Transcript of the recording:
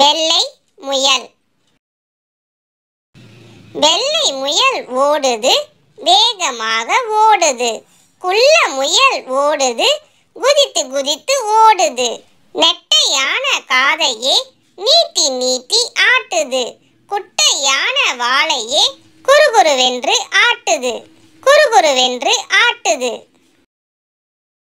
வெள்ளை முயல் வெள்ளை முயல் ஓடுது வேகமாக ஓடுது குள்ள முயல் ஓடுது குதித்து குதித்து ஓடுது நெட்டையான காதையே நீட்டி நீட்டி ஆட்டுது குட்டையான வாழையே குறுகுறுவென்று ஆட்டுது குறுகுறுவென்று ஆட்டுது